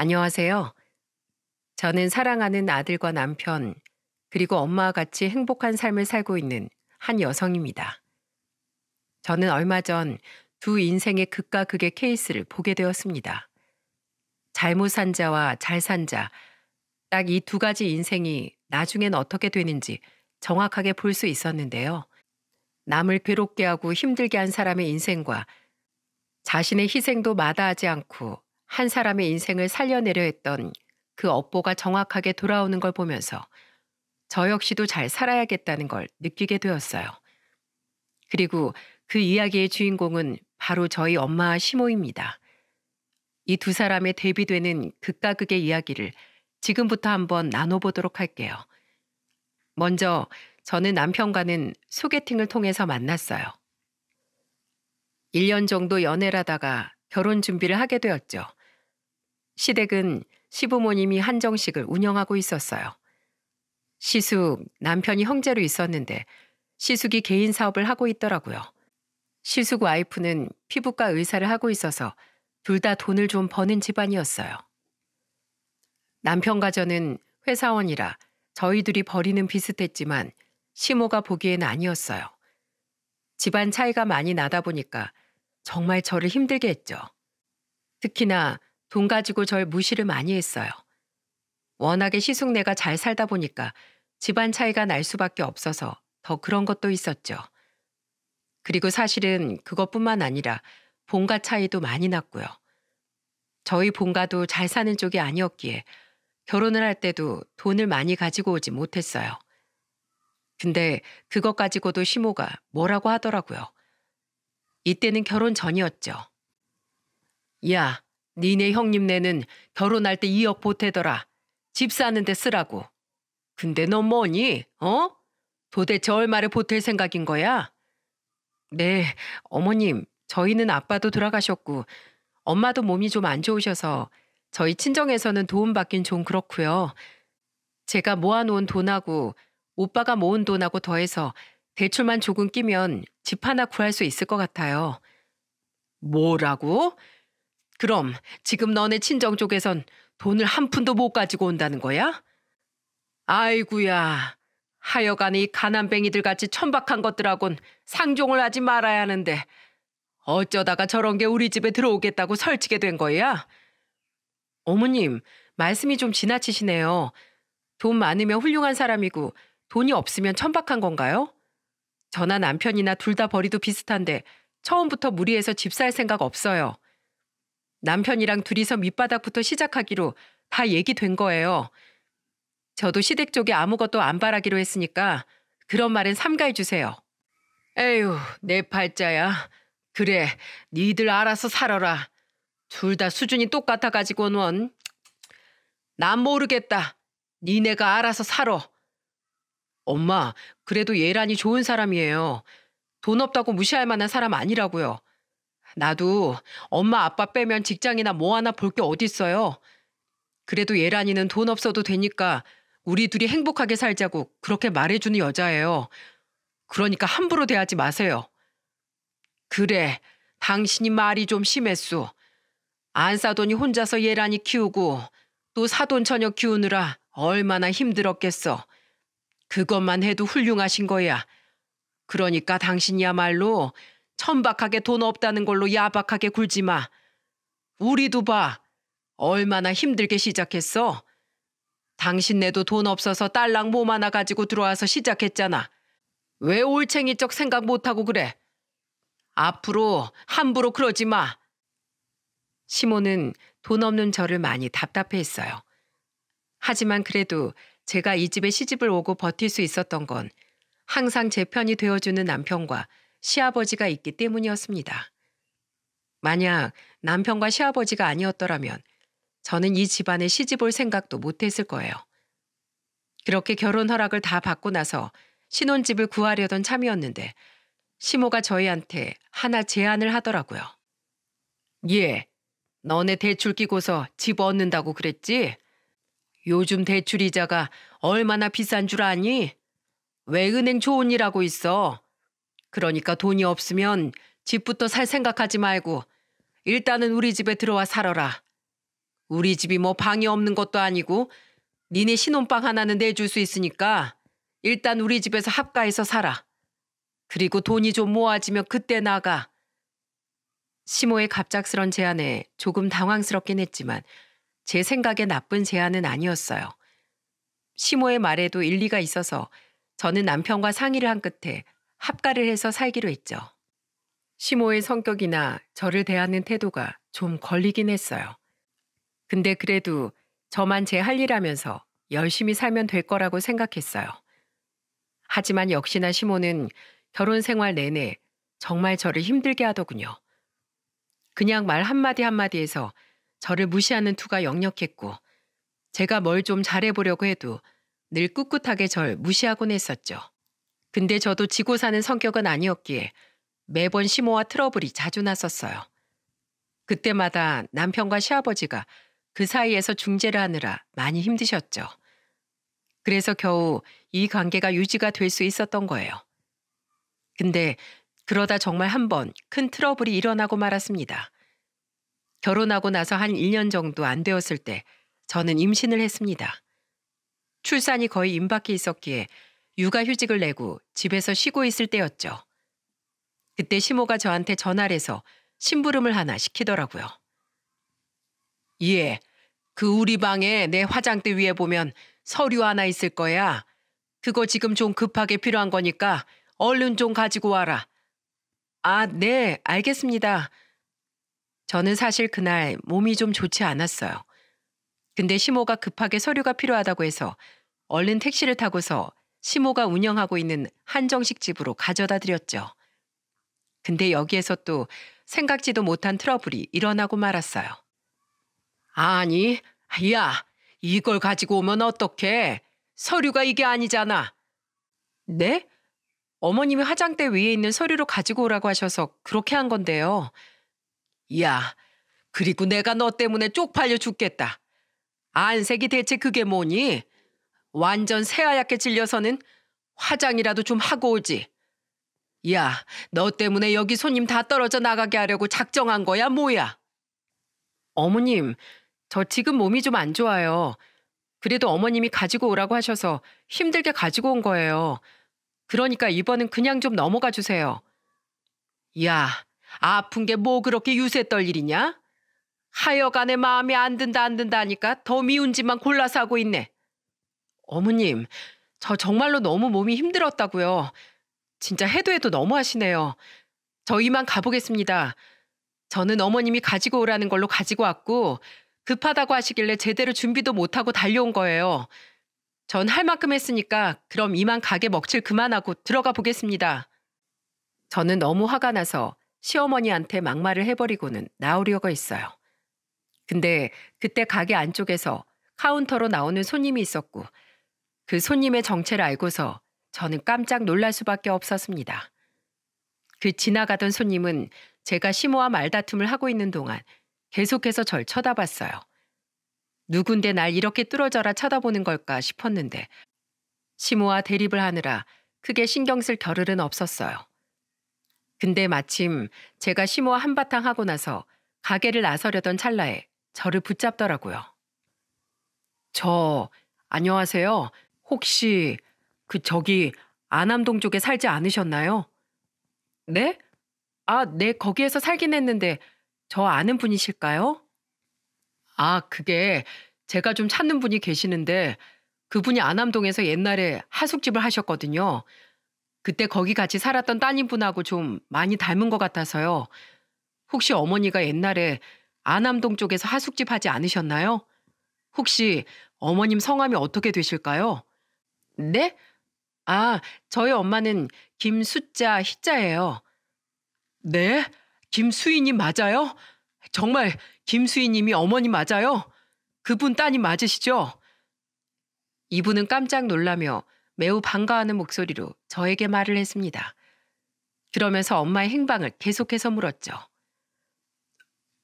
안녕하세요. 저는 사랑하는 아들과 남편, 그리고 엄마와 같이 행복한 삶을 살고 있는 한 여성입니다. 저는 얼마 전 두 인생의 극과 극의 케이스를 보게 되었습니다. 잘못 산 자와 잘 산 자, 딱 이 두 가지 인생이 나중엔 어떻게 되는지 정확하게 볼 수 있었는데요. 남을 괴롭게 하고 힘들게 한 사람의 인생과 자신의 희생도 마다하지 않고 한 사람의 인생을 살려내려 했던 그 업보가 정확하게 돌아오는 걸 보면서 저 역시도 잘 살아야겠다는 걸 느끼게 되었어요. 그리고 그 이야기의 주인공은 바로 저희 엄마와 시모입니다. 이 두 사람의 대비되는 극과 극의 이야기를 지금부터 한번 나눠보도록 할게요. 먼저 저는 남편과는 소개팅을 통해서 만났어요. 1년 정도 연애를 하다가 결혼 준비를 하게 되었죠. 시댁은 시부모님이 한정식을 운영하고 있었어요. 시숙 남편이 형제로 있었는데 시숙이 개인 사업을 하고 있더라고요. 시숙 와이프는 피부과 의사를 하고 있어서 둘 다 돈을 좀 버는 집안이었어요. 남편 가전은 회사원이라 저희 들이 버리는 비슷했지만 시모가 보기엔 아니었어요. 집안 차이가 많이 나다 보니까 정말 저를 힘들게 했죠. 특히나 돈 가지고 절 무시를 많이 했어요. 워낙에 시숙내가 잘 살다 보니까 집안 차이가 날 수밖에 없어서 더 그런 것도 있었죠. 그리고 사실은 그것뿐만 아니라 본가 차이도 많이 났고요. 저희 본가도 잘 사는 쪽이 아니었기에 결혼을 할 때도 돈을 많이 가지고 오지 못했어요. 근데 그것 가지고도 시모가 뭐라고 하더라고요. 이때는 결혼 전이었죠. 야, 니네 형님네는 결혼할 때 2억 보태더라. 집 사는 데 쓰라고. 근데 너 뭐니? 어? 도대체 얼마를 보탤 생각인 거야? 네, 어머님. 저희는 아빠도 돌아가셨고 엄마도 몸이 좀 안 좋으셔서 저희 친정에서는 도움받긴 좀 그렇고요. 제가 모아놓은 돈하고 오빠가 모은 돈하고 더해서 대출만 조금 끼면 집 하나 구할 수 있을 것 같아요. 뭐라고? 그럼 지금 너네 친정 쪽에선 돈을 한 푼도 못 가지고 온다는 거야? 아이구야. 하여간 이 가난뱅이들 같이 천박한 것들하곤 상종을 하지 말아야 하는데 어쩌다가 저런 게 우리 집에 들어오겠다고 설치게 된 거야? 어머님, 말씀이 좀 지나치시네요. 돈 많으면 훌륭한 사람이고 돈이 없으면 천박한 건가요? 저나 남편이나 둘 다 벌이도 비슷한데 처음부터 무리해서 집 살 생각 없어요. 남편이랑 둘이서 밑바닥부터 시작하기로 다 얘기된 거예요. 저도 시댁 쪽에 아무것도 안 바라기로 했으니까 그런 말은 삼가해 주세요. 에휴, 내 팔자야. 그래, 니들 알아서 살아라. 둘 다 수준이 똑같아가지고는 원. 난 모르겠다. 니네가 알아서 살아. 엄마, 그래도 예란이 좋은 사람이에요. 돈 없다고 무시할 만한 사람 아니라고요. 나도 엄마 아빠 빼면 직장이나 뭐 하나 볼 게 어딨어요. 그래도 예란이는 돈 없어도 되니까 우리 둘이 행복하게 살자고 그렇게 말해주는 여자예요. 그러니까 함부로 대하지 마세요. 그래, 당신이 말이 좀 심했소. 안사돈이 혼자서 예란이 키우고 또 사돈 처녀 키우느라 얼마나 힘들었겠어. 그것만 해도 훌륭하신 거야. 그러니까 당신이야말로 천박하게 돈 없다는 걸로 야박하게 굴지 마. 우리도 봐. 얼마나 힘들게 시작했어. 당신네도 돈 없어서 딸랑 몸 하나 가지고 들어와서 시작했잖아. 왜 올챙이적 생각 못하고 그래? 앞으로 함부로 그러지 마. 시모는 돈 없는 저를 많이 답답해했어요. 하지만 그래도 제가 이 집에 시집을 오고 버틸 수 있었던 건 항상 제 편이 되어주는 남편과 시아버지가 있기 때문이었습니다. 만약 남편과 시아버지가 아니었더라면 저는 이 집안에 시집올 생각도 못했을 거예요. 그렇게 결혼 허락을 다 받고 나서 신혼집을 구하려던 참이었는데 시모가 저희한테 하나 제안을 하더라고요. 예, 너네 대출 끼고서 집 얻는다고 그랬지? 요즘 대출 이자가 얼마나 비싼 줄 아니? 왜 은행 좋은 일하고 있어? 그러니까 돈이 없으면 집부터 살 생각하지 말고 일단은 우리 집에 들어와 살아라. 우리 집이 뭐 방이 없는 것도 아니고 니네 신혼방 하나는 내줄 수 있으니까 일단 우리 집에서 합가해서 살아. 그리고 돈이 좀 모아지면 그때 나가. 시모의 갑작스런 제안에 조금 당황스럽긴 했지만 제 생각에 나쁜 제안은 아니었어요. 시모의 말에도 일리가 있어서 저는 남편과 상의를 한 끝에 합가를 해서 살기로 했죠. 시모의 성격이나 저를 대하는 태도가 좀 걸리긴 했어요. 근데 그래도 저만 제 할 일 하면서 열심히 살면 될 거라고 생각했어요. 하지만 역시나 시모는 결혼 생활 내내 정말 저를 힘들게 하더군요. 그냥 말 한마디 한마디에서 저를 무시하는 투가 역력했고, 제가 뭘 좀 잘해보려고 해도 늘 꿋꿋하게 절 무시하곤 했었죠. 근데 저도 지고 사는 성격은 아니었기에 매번 심오와 트러블이 자주 났었어요. 그때마다 남편과 시아버지가 그 사이에서 중재를 하느라 많이 힘드셨죠. 그래서 겨우 이 관계가 유지가 될 수 있었던 거예요. 근데 그러다 정말 한 번 큰 트러블이 일어나고 말았습니다. 결혼하고 나서 한 1년 정도 안 되었을 때 저는 임신을 했습니다. 출산이 거의 임박해 있었기에 육아휴직을 내고 집에서 쉬고 있을 때였죠. 그때 시모가 저한테 전화를 해서 심부름을 하나 시키더라고요. 예, 그 우리 방에 내 화장대 위에 보면 서류 하나 있을 거야. 그거 지금 좀 급하게 필요한 거니까 얼른 좀 가지고 와라. 아, 네, 알겠습니다. 저는 사실 그날 몸이 좀 좋지 않았어요. 근데 시모가 급하게 서류가 필요하다고 해서 얼른 택시를 타고서 시모가 운영하고 있는 한정식 집으로 가져다 드렸죠. 근데 여기에서 또 생각지도 못한 트러블이 일어나고 말았어요. 아니, 야, 이걸 가지고 오면 어떡해? 서류가 이게 아니잖아. 네? 어머님이 화장대 위에 있는 서류로 가지고 오라고 하셔서 그렇게 한 건데요. 야, 그리고 내가 너 때문에 쪽팔려 죽겠다. 안색이 대체 그게 뭐니? 완전 새하얗게 질려서는 화장이라도 좀 하고 오지. 야, 너 때문에 여기 손님 다 떨어져 나가게 하려고 작정한 거야, 뭐야? 어머님, 저 지금 몸이 좀 안 좋아요. 그래도 어머님이 가지고 오라고 하셔서 힘들게 가지고 온 거예요. 그러니까 이번은 그냥 좀 넘어가 주세요. 야, 아픈 게 뭐 그렇게 유세 떨 일이냐? 하여간에 마음이 안 든다 안 든다 하니까 더 미운 집만 골라서 하고 있네. 어머님, 저 정말로 너무 몸이 힘들었다고요. 진짜 해도 해도 너무하시네요. 저 이만 가보겠습니다. 저는 어머님이 가지고 오라는 걸로 가지고 왔고 급하다고 하시길래 제대로 준비도 못하고 달려온 거예요. 전 할 만큼 했으니까 그럼 이만 가게 먹칠 그만하고 들어가 보겠습니다. 저는 너무 화가 나서 시어머니한테 막말을 해버리고는 나오려고 했어요. 근데 그때 가게 안쪽에서 카운터로 나오는 손님이 있었고 그 손님의 정체를 알고서 저는 깜짝 놀랄 수밖에 없었습니다. 그 지나가던 손님은 제가 심오와 말다툼을 하고 있는 동안 계속해서 절 쳐다봤어요. 누군데 날 이렇게 뚫어져라 쳐다보는 걸까 싶었는데 심오와 대립을 하느라 크게 신경 쓸 겨를은 없었어요. 근데 마침 제가 심오와 한바탕 하고 나서 가게를 나서려던 찰나에 저를 붙잡더라고요. 저, 안녕하세요. 혹시 그 저기 안암동 쪽에 살지 않으셨나요? 네? 아, 네, 거기에서 살긴 했는데 저 아는 분이실까요? 아, 그게 제가 좀 찾는 분이 계시는데 그분이 안암동에서 옛날에 하숙집을 하셨거든요. 그때 거기 같이 살았던 따님분하고 좀 많이 닮은 것 같아서요. 혹시 어머니가 옛날에 안암동 쪽에서 하숙집 하지 않으셨나요? 혹시 어머님 성함이 어떻게 되실까요? 네? 아, 저희 엄마는 김수자 희자예요. 네? 김수희님 맞아요? 정말 김수희님이 어머니 맞아요? 그분 따님 맞으시죠? 이분은 깜짝 놀라며 매우 반가워하는 목소리로 저에게 말을 했습니다. 그러면서 엄마의 행방을 계속해서 물었죠.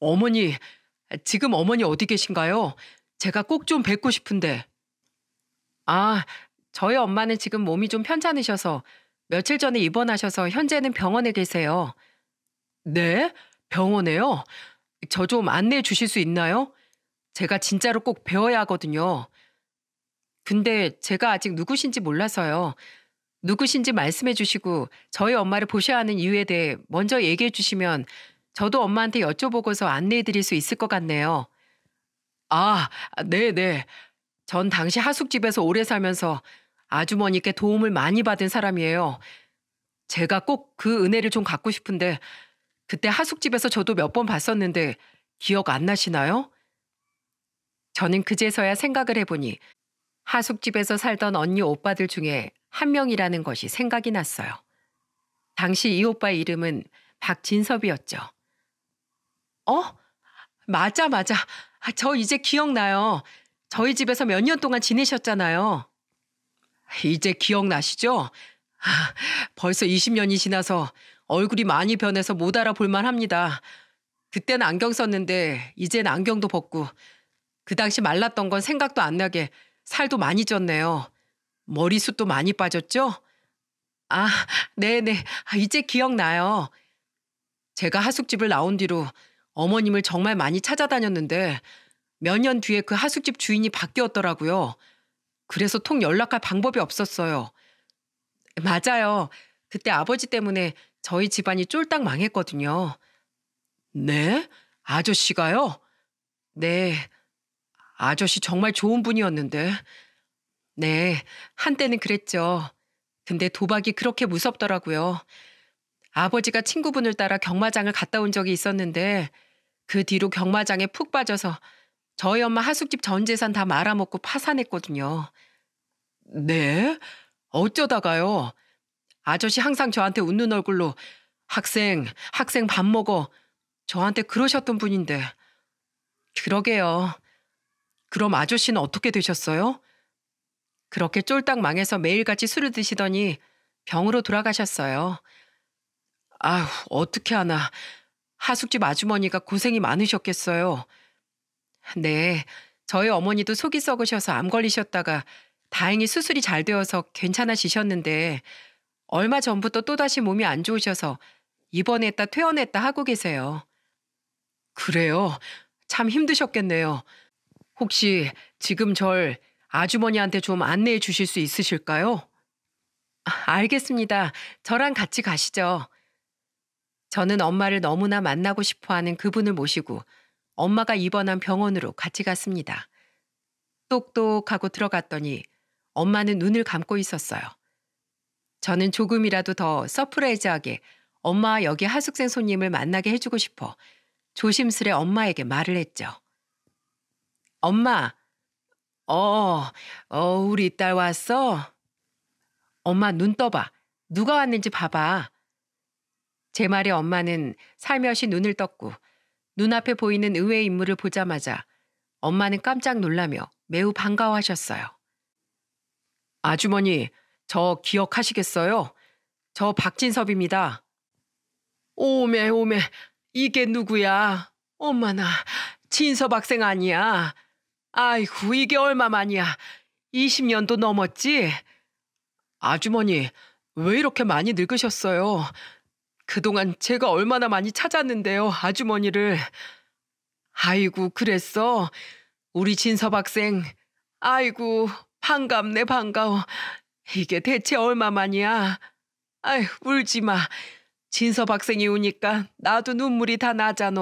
어머니, 지금 어머니 어디 계신가요? 제가 꼭 좀 뵙고 싶은데. 아, 저희 엄마는 지금 몸이 좀 편찮으셔서 며칠 전에 입원하셔서 현재는 병원에 계세요. 네? 병원에요? 저 좀 안내해 주실 수 있나요? 제가 진짜로 꼭 배워야 하거든요. 근데 제가 아직 누구신지 몰라서요. 누구신지 말씀해 주시고 저희 엄마를 보셔야 하는 이유에 대해 먼저 얘기해 주시면 저도 엄마한테 여쭤보고서 안내해 드릴 수 있을 것 같네요. 아, 네네. 네. 전 당시 하숙집에서 오래 살면서 아주머니께 도움을 많이 받은 사람이에요. 제가 꼭 그 은혜를 좀 갖고 싶은데 그때 하숙집에서 저도 몇 번 봤었는데 기억 안 나시나요? 저는 그제서야 생각을 해보니 하숙집에서 살던 언니 오빠들 중에 한 명이라는 것이 생각이 났어요. 당시 이 오빠의 이름은 박진섭이었죠. 어? 맞아, 맞아. 아, 저 이제 기억나요. 저희 집에서 몇 년 동안 지내셨잖아요. 이제 기억나시죠? 아, 벌써 20년이 지나서 얼굴이 많이 변해서 못 알아볼만 합니다. 그땐 안경 썼는데 이젠 안경도 벗고 그 당시 말랐던 건 생각도 안 나게 살도 많이 쪘네요. 머리숱도 많이 빠졌죠? 아, 네네. 아, 이제 기억나요. 제가 하숙집을 나온 뒤로 어머님을 정말 많이 찾아다녔는데 몇 년 뒤에 그 하숙집 주인이 바뀌었더라고요. 그래서 통 연락할 방법이 없었어요. 맞아요. 그때 아버지 때문에 저희 집안이 쫄딱 망했거든요. 네? 아저씨가요? 네. 아저씨 정말 좋은 분이었는데. 네. 한때는 그랬죠. 근데 도박이 그렇게 무섭더라고요. 아버지가 친구분을 따라 경마장을 갔다 온 적이 있었는데 그 뒤로 경마장에 푹 빠져서 저희 엄마 하숙집 전 재산 다 말아먹고 파산했거든요. 네? 어쩌다가요? 아저씨 항상 저한테 웃는 얼굴로 학생, 학생 밥 먹어. 저한테 그러셨던 분인데. 그러게요. 그럼 아저씨는 어떻게 되셨어요? 그렇게 쫄딱 망해서 매일같이 술을 드시더니 병으로 돌아가셨어요. 아휴, 어떻게 하나. 하숙집 아주머니가 고생이 많으셨겠어요. 네. 저희 어머니도 속이 썩으셔서 암 걸리셨다가 다행히 수술이 잘 되어서 괜찮아지셨는데 얼마 전부터 또다시 몸이 안 좋으셔서 입원했다 퇴원했다 하고 계세요. 그래요. 참 힘드셨겠네요. 혹시 지금 절 아주머니한테 좀 안내해 주실 수 있으실까요? 알겠습니다. 저랑 같이 가시죠. 저는 엄마를 너무나 만나고 싶어 하는 그분을 모시고 엄마가 입원한 병원으로 같이 갔습니다. 똑똑하고 들어갔더니 엄마는 눈을 감고 있었어요. 저는 조금이라도 더 서프라이즈하게 엄마 여기 하숙생 손님을 만나게 해주고 싶어 조심스레 엄마에게 말을 했죠. 엄마, 어, 어, 우리 딸 왔어? 엄마 눈 떠봐. 누가 왔는지 봐봐. 제 말에 엄마는 살며시 눈을 떴고 눈앞에 보이는 의외의 인물을 보자마자 엄마는 깜짝 놀라며 매우 반가워하셨어요. 아주머니, 저 기억하시겠어요? 저 박진섭입니다. 오메, 오메, 이게 누구야? 엄마나, 진섭 학생 아니야. 아이고, 이게 얼마만이야. 20년도 넘었지? 아주머니, 왜 이렇게 많이 늙으셨어요? 그동안 제가 얼마나 많이 찾았는데요, 아주머니를. 아이고, 그랬어. 우리 진서박생 아이고, 반갑네, 반가워. 이게 대체 얼마만이야. 아휴, 울지 마. 진서박생이 우니까 나도 눈물이 다 나잖아.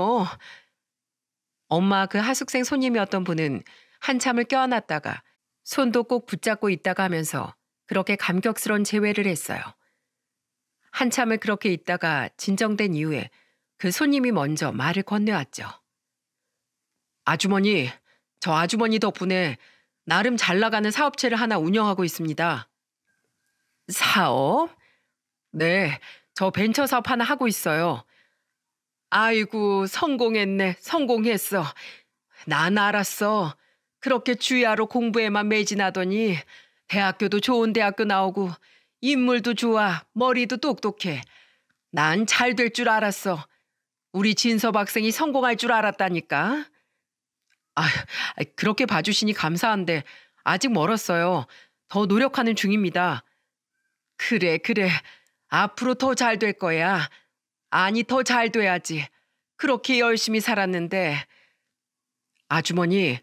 엄마 그 하숙생 손님이었던 분은 한참을 껴안았다가 손도 꼭 붙잡고 있다가 하면서 그렇게 감격스러운 재회를 했어요. 한참을 그렇게 있다가 진정된 이후에 그 손님이 먼저 말을 건네왔죠. 아주머니, 저 아주머니 덕분에 나름 잘 나가는 사업체를 하나 운영하고 있습니다. 사업? 네, 저 벤처 사업 하나 하고 있어요. 아이고, 성공했네, 성공했어. 난 알았어. 그렇게 주야로 공부에만 매진하더니 대학교도 좋은 대학교 나오고 인물도 좋아, 머리도 똑똑해. 난 잘 될 줄 알았어. 우리 진섭 학생이 성공할 줄 알았다니까. 아, 그렇게 봐주시니 감사한데 아직 멀었어요. 더 노력하는 중입니다. 그래, 그래. 앞으로 더 잘 될 거야. 아니, 더 잘 돼야지. 그렇게 열심히 살았는데. 아주머니,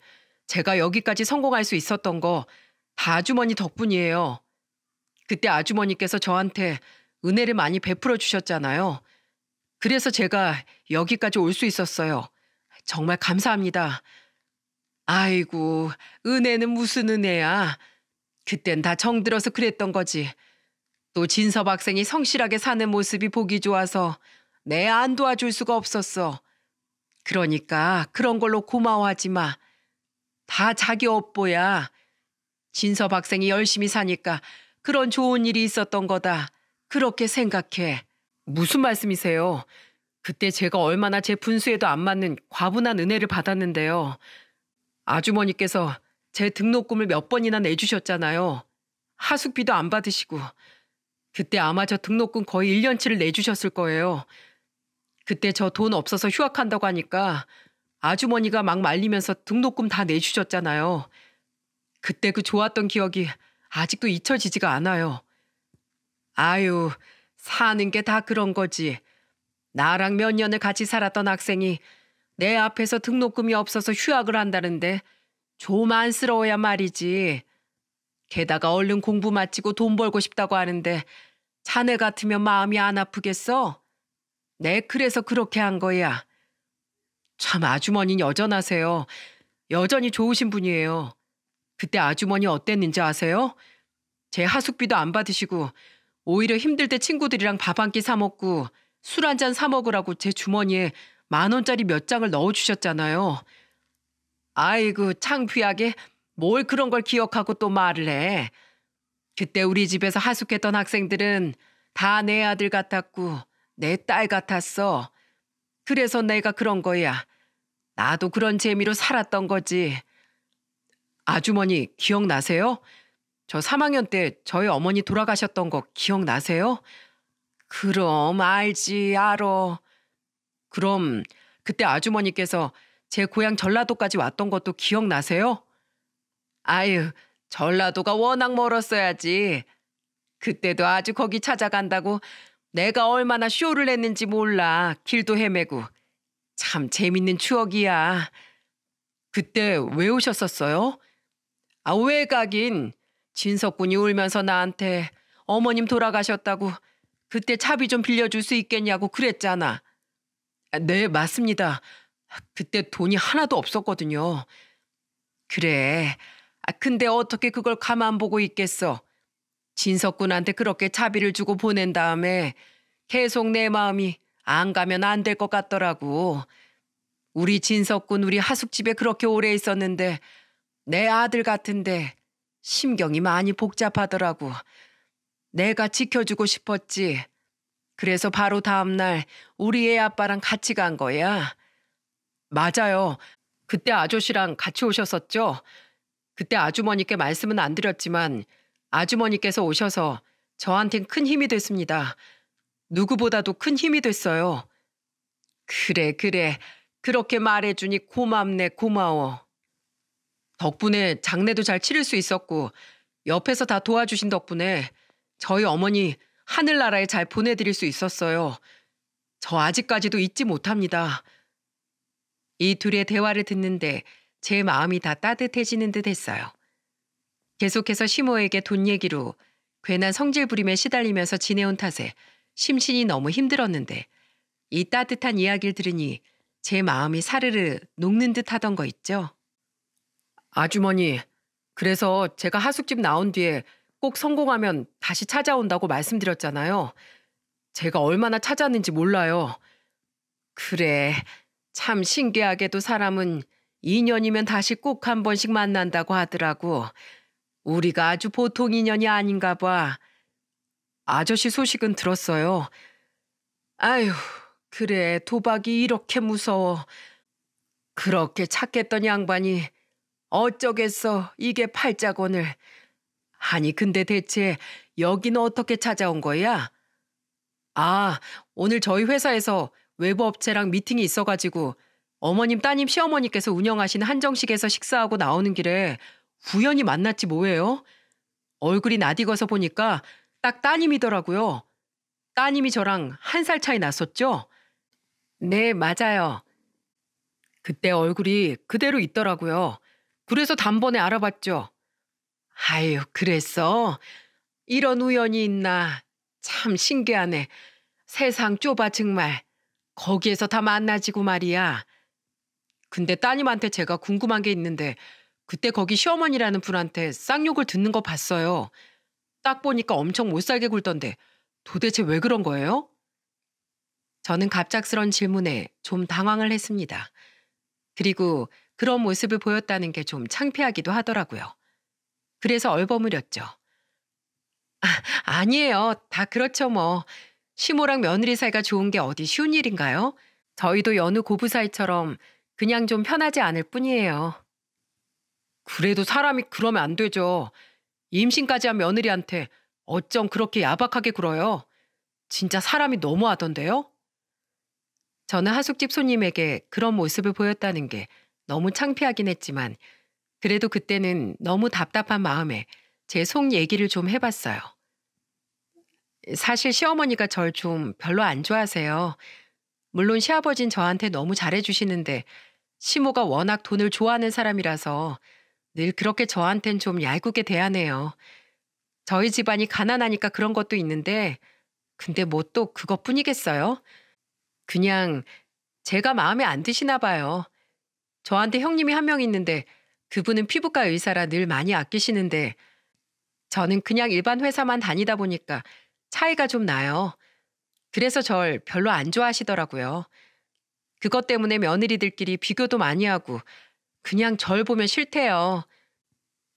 제가 여기까지 성공할 수 있었던 거 다 아주머니 덕분이에요. 그때 아주머니께서 저한테 은혜를 많이 베풀어 주셨잖아요. 그래서 제가 여기까지 올 수 있었어요. 정말 감사합니다. 아이고, 은혜는 무슨 은혜야. 그땐 다 정들어서 그랬던 거지. 또 진섭 학생이 성실하게 사는 모습이 보기 좋아서 내 안 도와줄 수가 없었어. 그러니까 그런 걸로 고마워하지 마. 다 자기 업보야. 진서박생이 열심히 사니까 그런 좋은 일이 있었던 거다. 그렇게 생각해. 무슨 말씀이세요? 그때 제가 얼마나 제 분수에도 안 맞는 과분한 은혜를 받았는데요. 아주머니께서 제 등록금을 몇 번이나 내주셨잖아요. 하숙비도 안 받으시고. 그때 아마 저 등록금 거의 1년치를 내주셨을 거예요. 그때 저 돈 없어서 휴학한다고 하니까 아주머니가 막 말리면서 등록금 다 내주셨잖아요. 그때 그 좋았던 기억이 아직도 잊혀지지가 않아요. 아유, 사는 게 다 그런 거지. 나랑 몇 년을 같이 살았던 학생이 내 앞에서 등록금이 없어서 휴학을 한다는데 좀 안쓰러워야 말이지. 게다가 얼른 공부 마치고 돈 벌고 싶다고 하는데 자네 같으면 마음이 안 아프겠어? 내 네, 그래서 그렇게 한 거야. 참 아주머니 여전하세요. 여전히 좋으신 분이에요. 그때 아주머니 어땠는지 아세요? 제 하숙비도 안 받으시고 오히려 힘들 때 친구들이랑 밥 한 끼 사 먹고 술 한 잔 사 먹으라고 제 주머니에 만 원짜리 몇 장을 넣어 주셨잖아요. 아이고 창피하게 뭘 그런 걸 기억하고 또 말을 해. 그때 우리 집에서 하숙했던 학생들은 다 내 아들 같았고 내 딸 같았어. 그래서 내가 그런 거야. 나도 그런 재미로 살았던 거지. 아주머니 기억나세요? 저 3학년 때 저희 어머니 돌아가셨던 거 기억나세요? 그럼 알지 알어. 그럼 그때 아주머니께서 제 고향 전라도까지 왔던 것도 기억나세요? 아유 전라도가 워낙 멀었어야지. 그때도 아주 거기 찾아간다고 내가 얼마나 쇼를 했는지 몰라. 길도 헤매고. 참 재밌는 추억이야. 그때 왜 오셨었어요? 아, 외 가긴 진석군이 울면서 나한테 어머님 돌아가셨다고 그때 차비 좀 빌려줄 수 있겠냐고 그랬잖아. 아, 네, 맞습니다. 그때 돈이 하나도 없었거든요. 그래. 아, 근데 어떻게 그걸 가만 보고 있겠어. 진석군한테 그렇게 차비를 주고 보낸 다음에 계속 내 마음이 안 가면 안 될 것 같더라고. 우리 진석군 우리 하숙집에 그렇게 오래 있었는데 내 아들 같은데 심경이 많이 복잡하더라고. 내가 지켜주고 싶었지. 그래서 바로 다음날 우리 애 아빠랑 같이 간 거야. 맞아요. 그때 아저씨랑 같이 오셨었죠? 그때 아주머니께 말씀은 안 드렸지만 아주머니께서 오셔서 저한텐 큰 힘이 됐습니다. 누구보다도 큰 힘이 됐어요. 그래, 그래. 그렇게 말해주니 고맙네, 고마워. 덕분에 장례도 잘 치를 수 있었고 옆에서 다 도와주신 덕분에 저희 어머니 하늘나라에 잘 보내드릴 수 있었어요. 저 아직까지도 잊지 못합니다. 이 둘의 대화를 듣는데 제 마음이 다 따뜻해지는 듯 했어요. 계속해서 시모에게 돈 얘기로 괜한 성질부림에 시달리면서 지내온 탓에 심신이 너무 힘들었는데 이 따뜻한 이야기를 들으니 제 마음이 사르르 녹는 듯 하던 거 있죠. 아주머니, 그래서 제가 하숙집 나온 뒤에 꼭 성공하면 다시 찾아온다고 말씀드렸잖아요. 제가 얼마나 찾았는지 몰라요. 그래, 참 신기하게도 사람은 2년이면 다시 꼭 한 번씩 만난다고 하더라고. 우리가 아주 보통 인연이 아닌가 봐. 아저씨 소식은 들었어요. 아휴, 그래, 도박이 이렇게 무서워. 그렇게 착했던 양반이 어쩌겠어, 이게 팔자곤을. 아니, 근데 대체 여기는 어떻게 찾아온 거야? 아, 오늘 저희 회사에서 외부 업체랑 미팅이 있어가지고 어머님 따님 시어머니께서 운영하시는 한정식에서 식사하고 나오는 길에 우연히 만났지 뭐예요? 얼굴이 낯익어서 보니까 딱 따님이더라고요. 따님이 저랑 한 살 차이 났었죠? 네, 맞아요. 그때 얼굴이 그대로 있더라고요. 그래서 단번에 알아봤죠. 아유, 그랬어. 이런 우연이 있나. 참 신기하네. 세상 좁아 정말. 거기에서 다 만나지고 말이야. 근데 따님한테 제가 궁금한 게 있는데 그때 거기 시어머니라는 분한테 쌍욕을 듣는 거 봤어요. 딱 보니까 엄청 못살게 굴던데 도대체 왜 그런 거예요? 저는 갑작스런 질문에 좀 당황을 했습니다. 그리고 그런 모습을 보였다는 게 좀 창피하기도 하더라고요. 그래서 얼버무렸죠. 아, 아니에요. 다 그렇죠 뭐. 시모랑 며느리 사이가 좋은 게 어디 쉬운 일인가요? 저희도 여느 고부 사이처럼 그냥 좀 편하지 않을 뿐이에요. 그래도 사람이 그러면 안 되죠. 임신까지 한 며느리한테 어쩜 그렇게 야박하게 굴어요. 진짜 사람이 너무하던데요? 저는 하숙집 손님에게 그런 모습을 보였다는 게 너무 창피하긴 했지만 그래도 그때는 너무 답답한 마음에 제 속 얘기를 좀 해봤어요. 사실 시어머니가 절 좀 별로 안 좋아하세요. 물론 시아버진 저한테 너무 잘해주시는데 시모가 워낙 돈을 좋아하는 사람이라서 늘 그렇게 저한텐 좀 얄궂게 대하네요. 저희 집안이 가난하니까 그런 것도 있는데 근데 뭐 또 그것뿐이겠어요? 그냥 제가 마음에 안 드시나 봐요. 저한테 형님이 한 명 있는데 그분은 피부과 의사라 늘 많이 아끼시는데 저는 그냥 일반 회사만 다니다 보니까 차이가 좀 나요. 그래서 절 별로 안 좋아하시더라고요. 그것 때문에 며느리들끼리 비교도 많이 하고 그냥 절 보면 싫대요.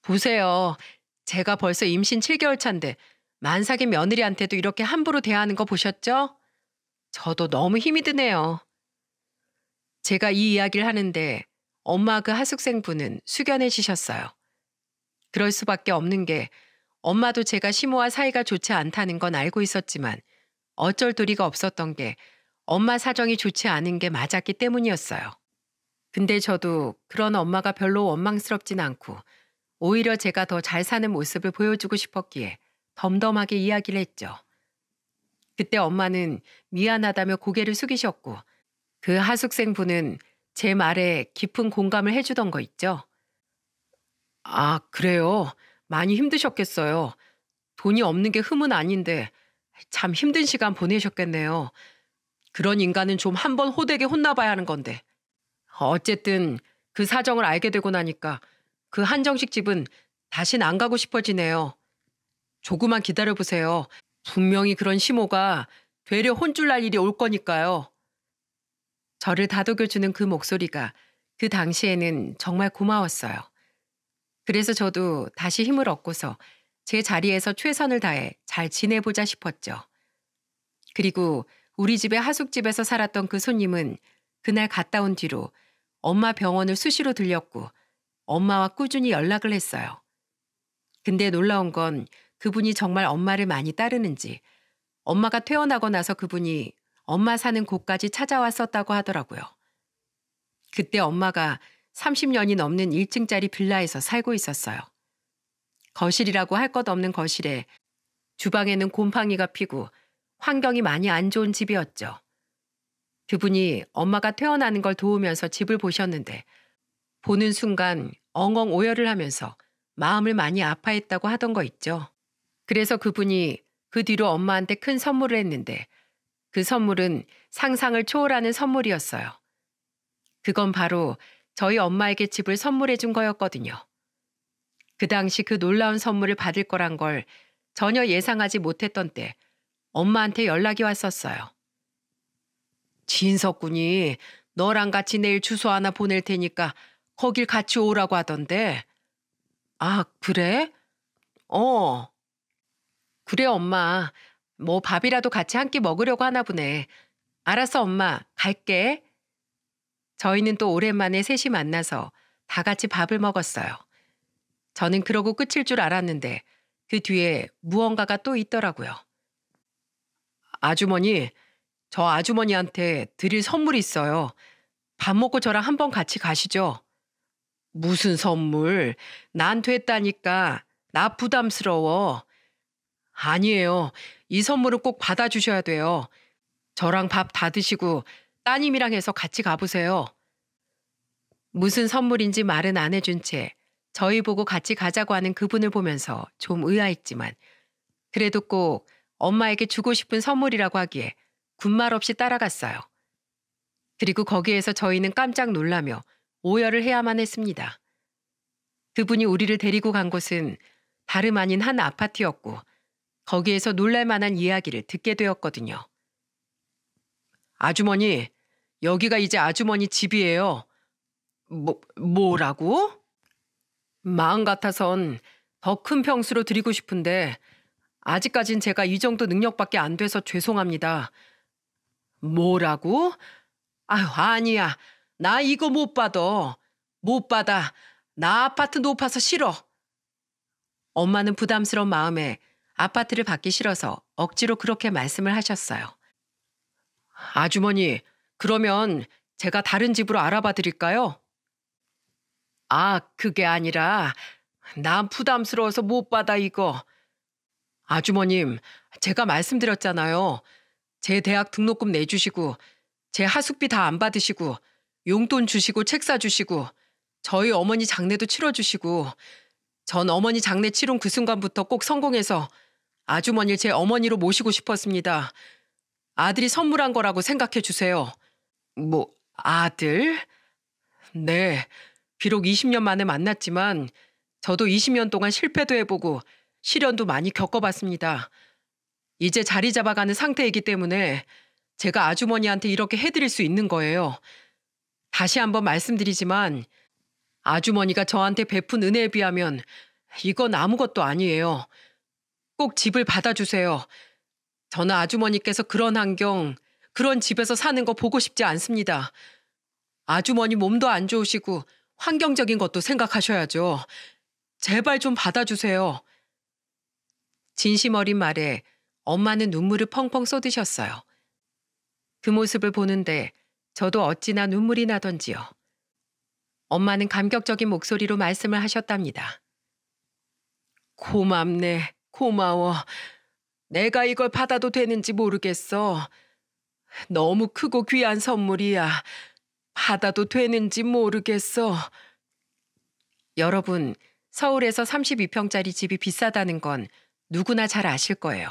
보세요. 제가 벌써 임신 7개월 차인데 만삭인 며느리한테도 이렇게 함부로 대하는 거 보셨죠? 저도 너무 힘이 드네요. 제가 이 이야기를 하는데 엄마 그 하숙생분은 숙연해지셨어요. 그럴 수밖에 없는 게 엄마도 제가 시모와 사이가 좋지 않다는 건 알고 있었지만 어쩔 도리가 없었던 게 엄마 사정이 좋지 않은 게 맞았기 때문이었어요. 근데 저도 그런 엄마가 별로 원망스럽진 않고 오히려 제가 더 잘 사는 모습을 보여주고 싶었기에 덤덤하게 이야기를 했죠. 그때 엄마는 미안하다며 고개를 숙이셨고 그 하숙생분은 제 말에 깊은 공감을 해주던 거 있죠. 아, 그래요. 많이 힘드셨겠어요. 돈이 없는 게 흠은 아닌데 참 힘든 시간 보내셨겠네요. 그런 인간은 좀 한 번 호되게 혼나봐야 하는 건데. 어쨌든 그 사정을 알게 되고 나니까 그 한정식 집은 다신 안 가고 싶어지네요. 조금만 기다려보세요. 분명히 그런 심호가 되려 혼쭐 날 일이 올 거니까요. 저를 다독여주는 그 목소리가 그 당시에는 정말 고마웠어요. 그래서 저도 다시 힘을 얻고서 제 자리에서 최선을 다해 잘 지내보자 싶었죠. 그리고 우리 집의 하숙집에서 살았던 그 손님은 그날 갔다 온 뒤로 엄마 병원을 수시로 들렸고 엄마와 꾸준히 연락을 했어요. 근데 놀라운 건 그분이 정말 엄마를 많이 따르는지 엄마가 퇴원하고 나서 그분이 엄마 사는 곳까지 찾아왔었다고 하더라고요. 그때 엄마가 30년이 넘는 1층짜리 빌라에서 살고 있었어요. 거실이라고 할 것 없는 거실에 주방에는 곰팡이가 피고 환경이 많이 안 좋은 집이었죠. 그분이 엄마가 퇴원하는 걸 도우면서 집을 보셨는데 보는 순간 엉엉 오열을 하면서 마음을 많이 아파했다고 하던 거 있죠. 그래서 그분이 그 뒤로 엄마한테 큰 선물을 했는데 그 선물은 상상을 초월하는 선물이었어요. 그건 바로 저희 엄마에게 집을 선물해 준 거였거든요. 그 당시 그 놀라운 선물을 받을 거란 걸 전혀 예상하지 못했던 때 엄마한테 연락이 왔었어요. 진석 군이 너랑 같이 내일 주소 하나 보낼 테니까 거길 같이 오라고 하던데. 아, 그래? 어. 그래, 엄마. 뭐 밥이라도 같이 한 끼 먹으려고 하나 보네. 알았어, 엄마. 갈게. 저희는 또 오랜만에 셋이 만나서 다 같이 밥을 먹었어요. 저는 그러고 끝일 줄 알았는데 그 뒤에 무언가가 또 있더라고요. 아주머니, 저 아주머니한테 드릴 선물 있어요. 밥 먹고 저랑 한번 같이 가시죠. 무슨 선물? 난됐다니까나 부담스러워. 아니에요. 이 선물을 꼭 받아주셔야 돼요. 저랑 밥 다 드시고 따님이랑 해서 같이 가보세요. 무슨 선물인지 말은 안 해준 채 저희 보고 같이 가자고 하는 그분을 보면서 좀 의아했지만 그래도 꼭 엄마에게 주고 싶은 선물이라고 하기에 군말 없이 따라갔어요. 그리고 거기에서 저희는 깜짝 놀라며 오열을 해야만 했습니다. 그분이 우리를 데리고 간 곳은 다름 아닌 한 아파트였고 거기에서 놀랄 만한 이야기를 듣게 되었거든요. 아주머니, 여기가 이제 아주머니 집이에요. 뭐, 뭐라고? 마음 같아선 더 큰 평수로 드리고 싶은데, 아직까진 제가 이 정도 능력밖에 안 돼서 죄송합니다. 뭐라고? 아유, 아니야. 나 이거 못 받아. 못 받아. 나 아파트 높아서 싫어. 엄마는 부담스러운 마음에 아파트를 받기 싫어서 억지로 그렇게 말씀을 하셨어요. 아주머니, 그러면 제가 다른 집으로 알아봐 드릴까요? 아, 그게 아니라 난 부담스러워서 못 받아 이거. 아주머님, 제가 말씀드렸잖아요. 제 대학 등록금 내주시고 제 하숙비 다 안 받으시고 용돈 주시고 책 사주시고 저희 어머니 장례도 치러주시고 전 어머니 장례 치룬 그 순간부터 꼭 성공해서 아주머니 를제 어머니로 모시고 싶었습니다. 아들이 선물한 거라고 생각해 주세요. 뭐, 아들? 네. 비록 20년 만에 만났지만 저도 20년 동안 실패도 해보고 시련도 많이 겪어봤습니다. 이제 자리 잡아가는 상태이기 때문에 제가 아주머니한테 이렇게 해드릴 수 있는 거예요. 다시 한번 말씀드리지만 아주머니가 저한테 베푼 은혜에 비하면 이건 아무것도 아니에요. 꼭 집을 받아주세요. 저는 아주머니께서 그런 환경, 그런 집에서 사는 거 보고 싶지 않습니다. 아주머니 몸도 안 좋으시고 환경적인 것도 생각하셔야죠. 제발 좀 받아주세요. 진심 어린 말에 엄마는 눈물을 펑펑 쏟으셨어요. 그 모습을 보는데 저도 어찌나 눈물이 나던지요. 엄마는 감격적인 목소리로 말씀을 하셨답니다. 고맙네. 고마워. 내가 이걸 받아도 되는지 모르겠어. 너무 크고 귀한 선물이야. 받아도 되는지 모르겠어. 여러분, 서울에서 32평짜리 집이 비싸다는 건 누구나 잘 아실 거예요.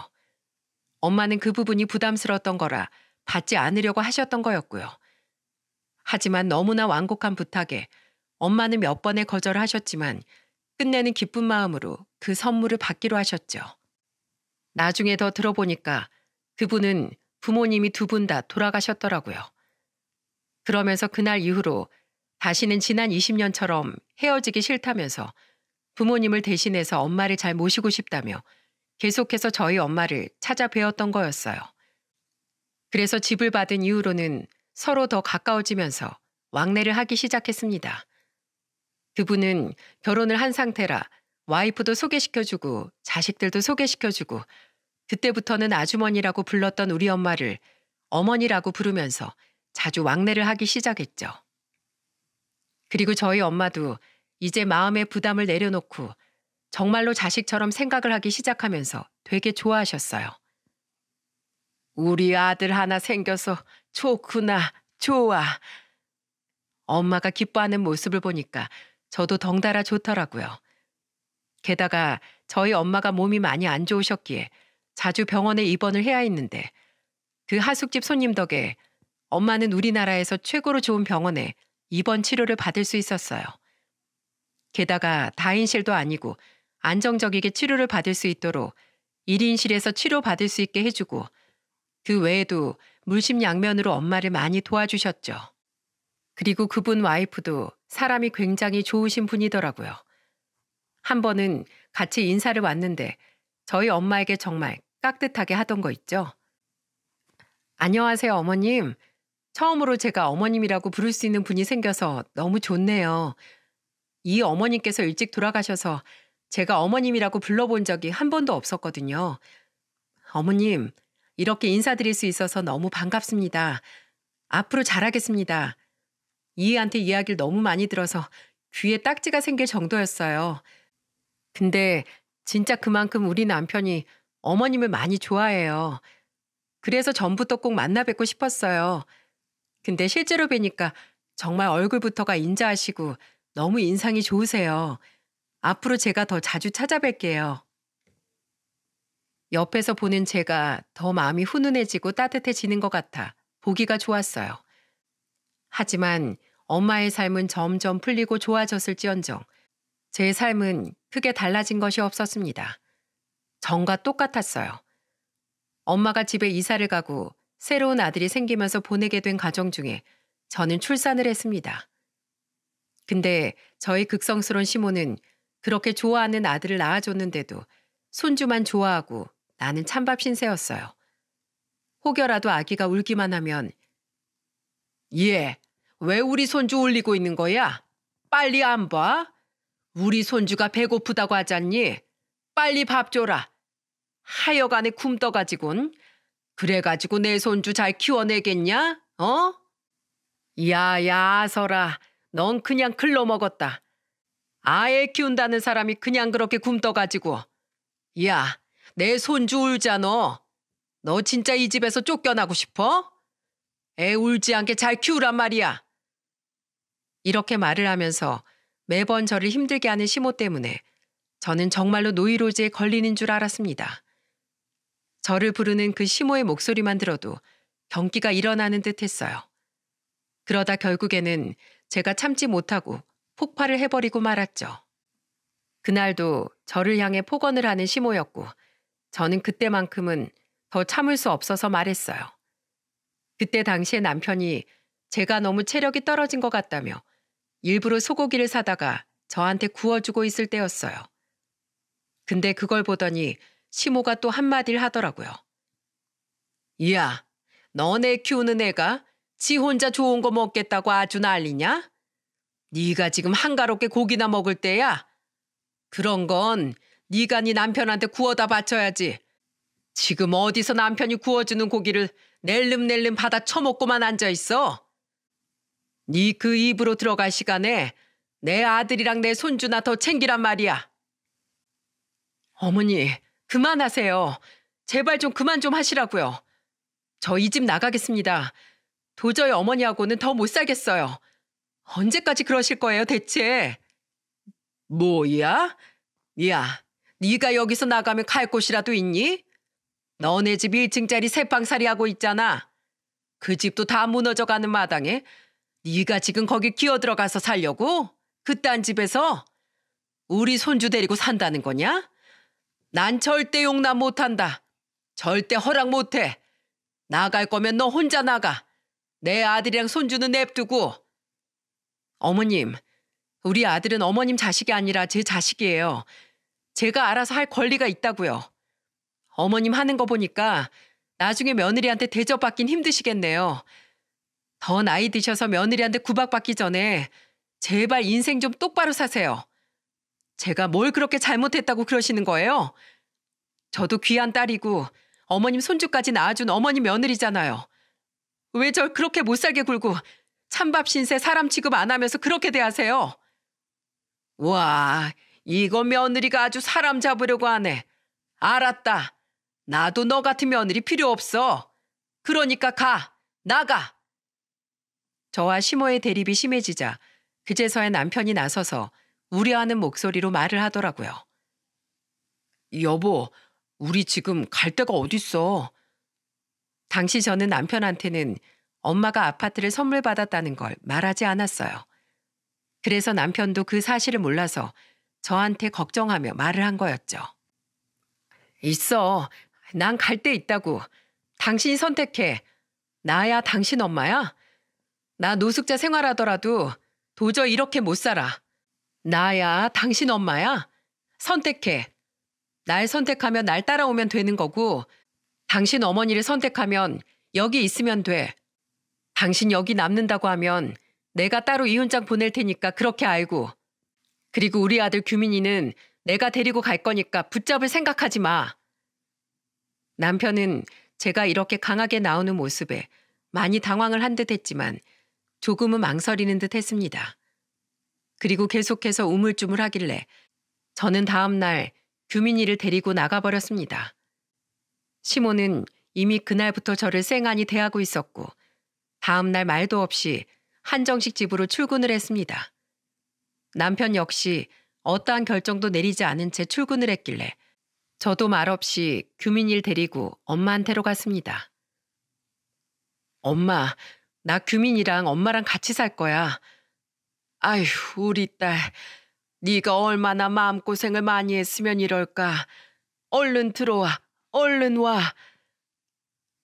엄마는 그 부분이 부담스러웠던 거라 받지 않으려고 하셨던 거였고요. 하지만 너무나 완곡한 부탁에 엄마는 몇 번의 거절을 하셨지만 끝내는 기쁜 마음으로 그 선물을 받기로 하셨죠. 나중에 더 들어보니까 그분은 부모님이 두 분 다 돌아가셨더라고요. 그러면서 그날 이후로 다시는 지난 20년처럼 헤어지기 싫다면서 부모님을 대신해서 엄마를 잘 모시고 싶다며 계속해서 저희 엄마를 찾아뵈었던 거였어요. 그래서 집을 받은 이후로는 서로 더 가까워지면서 왕래를 하기 시작했습니다. 그분은 결혼을 한 상태라 와이프도 소개시켜주고 자식들도 소개시켜주고 그때부터는 아주머니라고 불렀던 우리 엄마를 어머니라고 부르면서 자주 왕래를 하기 시작했죠. 그리고 저희 엄마도 이제 마음의 부담을 내려놓고 정말로 자식처럼 생각을 하기 시작하면서 되게 좋아하셨어요. 우리 아들 하나 생겨서 좋구나, 좋아. 엄마가 기뻐하는 모습을 보니까 저도 덩달아 좋더라고요. 게다가 저희 엄마가 몸이 많이 안 좋으셨기에 자주 병원에 입원을 해야 했는데 그 하숙집 손님 덕에 엄마는 우리나라에서 최고로 좋은 병원에 입원 치료를 받을 수 있었어요. 게다가 다인실도 아니고 안정적이게 치료를 받을 수 있도록 1인실에서 치료받을 수 있게 해주고 그 외에도 물심양면으로 엄마를 많이 도와주셨죠. 그리고 그분 와이프도 사람이 굉장히 좋으신 분이더라고요. 한 번은 같이 인사를 왔는데 저희 엄마에게 정말 깍듯하게 하던 거 있죠. 안녕하세요, 어머님. 처음으로 제가 어머님이라고 부를 수 있는 분이 생겨서 너무 좋네요. 이 어머님께서 일찍 돌아가셔서 제가 어머님이라고 불러본 적이 한 번도 없었거든요. 어머님, 이렇게 인사드릴 수 있어서 너무 반갑습니다. 앞으로 잘하겠습니다. 이희한테 이야기를 너무 많이 들어서 귀에 딱지가 생길 정도였어요. 근데 진짜 그만큼 우리 남편이 어머님을 많이 좋아해요. 그래서 전부터 꼭 만나 뵙고 싶었어요. 근데 실제로 뵈니까 정말 얼굴부터가 인자하시고 너무 인상이 좋으세요. 앞으로 제가 더 자주 찾아뵐게요. 옆에서 보는 제가 더 마음이 훈훈해지고 따뜻해지는 것 같아 보기가 좋았어요. 하지만 엄마의 삶은 점점 풀리고 좋아졌을지언정 제 삶은 크게 달라진 것이 없었습니다. 전과 똑같았어요. 엄마가 집에 이사를 가고 새로운 아들이 생기면서 보내게 된 가정 중에 저는 출산을 했습니다. 근데 저희 극성스러운 시모는 그렇게 좋아하는 아들을 낳아줬는데도 손주만 좋아하고 나는 찬밥 신세였어요. 혹여라도 아기가 울기만 하면 예. 왜 우리 손주 울리고 있는 거야? 빨리 안 봐? 우리 손주가 배고프다고 하잖니? 빨리 밥 줘라. 하여간에 굶떠가지군 그래가지고 내 손주 잘 키워내겠냐? 어? 야야 서라넌 그냥 클러먹었다. 아예 키운다는 사람이 그냥 그렇게 굶떠가지고. 야, 내 손주 울자 너. 너 진짜 이 집에서 쫓겨나고 싶어? 애 울지 않게 잘 키우란 말이야. 이렇게 말을 하면서 매번 저를 힘들게 하는 시모 때문에 저는 정말로 노이로제에 걸리는 줄 알았습니다. 저를 부르는 그 시모의 목소리만 들어도 경기가 일어나는 듯 했어요. 그러다 결국에는 제가 참지 못하고 폭발을 해버리고 말았죠. 그날도 저를 향해 폭언을 하는 시모였고 저는 그때만큼은 더 참을 수 없어서 말했어요. 그때 당시에 남편이 제가 너무 체력이 떨어진 것 같다며 일부러 소고기를 사다가 저한테 구워주고 있을 때였어요. 근데 그걸 보더니 시모가 또 한마디를 하더라고요. 이야, 너네 키우는 애가 지 혼자 좋은 거 먹겠다고 아주 난리냐? 네가 지금 한가롭게 고기나 먹을 때야? 그런 건 네가 네 남편한테 구워다 바쳐야지. 지금 어디서 남편이 구워주는 고기를 낼름낼름 받아 처먹고만 앉아있어. 네그 입으로 들어갈 시간에 내 아들이랑 내 손주나 더 챙기란 말이야. 어머니, 그만하세요. 제발 좀 그만 좀 하시라고요. 저 이 집 나가겠습니다. 도저히 어머니하고는 더 못 살겠어요. 언제까지 그러실 거예요, 대체? 뭐야? 야, 네가 여기서 나가면 갈 곳이라도 있니? 너네 집 1층짜리 세방살이 하고 있잖아. 그 집도 다 무너져가는 마당에 네가 지금 거기 기어들어가서 살려고? 그딴 집에서? 우리 손주 데리고 산다는 거냐? 난 절대 용납 못한다. 절대 허락 못해. 나갈 거면 너 혼자 나가. 내 아들이랑 손주는 냅두고. 어머님, 우리 아들은 어머님 자식이 아니라 제 자식이에요. 제가 알아서 할 권리가 있다고요. 어머님 하는 거 보니까 나중에 며느리한테 대접받긴 힘드시겠네요. 더 나이 드셔서 며느리한테 구박받기 전에 제발 인생 좀 똑바로 사세요. 제가 뭘 그렇게 잘못했다고 그러시는 거예요? 저도 귀한 딸이고 어머님 손주까지 낳아준 어머님 며느리잖아요. 왜 절 그렇게 못 살게 굴고 찬밥 신세 사람 취급 안 하면서 그렇게 대하세요? 와, 이거 며느리가 아주 사람 잡으려고 하네. 알았다. 나도 너 같은 며느리 필요 없어. 그러니까 가, 나가. 저와 심호의 대립이 심해지자 그제서야 남편이 나서서 우려하는 목소리로 말을 하더라고요. 여보, 우리 지금 갈 데가 어딨어. 당시 저는 남편한테는 엄마가 아파트를 선물 받았다는 걸 말하지 않았어요. 그래서 남편도 그 사실을 몰라서 저한테 걱정하며 말을 한 거였죠. 있어. 난갈데 있다고. 당신이 선택해. 나야 당신 엄마야? 나 노숙자 생활하더라도 도저히 이렇게 못 살아. 나야 당신 엄마야? 선택해. 날 선택하면 날 따라오면 되는 거고, 당신 어머니를 선택하면 여기 있으면 돼. 당신 여기 남는다고 하면 내가 따로 이혼장 보낼 테니까 그렇게 알고. 그리고 우리 아들 규민이는 내가 데리고 갈 거니까 붙잡을 생각하지 마. 남편은 제가 이렇게 강하게 나오는 모습에 많이 당황을 한 듯 했지만 조금은 망설이는 듯 했습니다. 그리고 계속해서 우물쭈물 하길래 저는 다음 날 규민이를 데리고 나가버렸습니다. 시모는 이미 그날부터 저를 쌩안이 대하고 있었고 다음 날 말도 없이 한정식 집으로 출근을 했습니다. 남편 역시 어떠한 결정도 내리지 않은 채 출근을 했길래 저도 말없이 규민이를 데리고 엄마한테로 갔습니다. 엄마, 나 규민이랑 엄마랑 같이 살 거야. 아휴, 우리 딸. 네가 얼마나 마음고생을 많이 했으면 이럴까. 얼른 들어와. 얼른 와.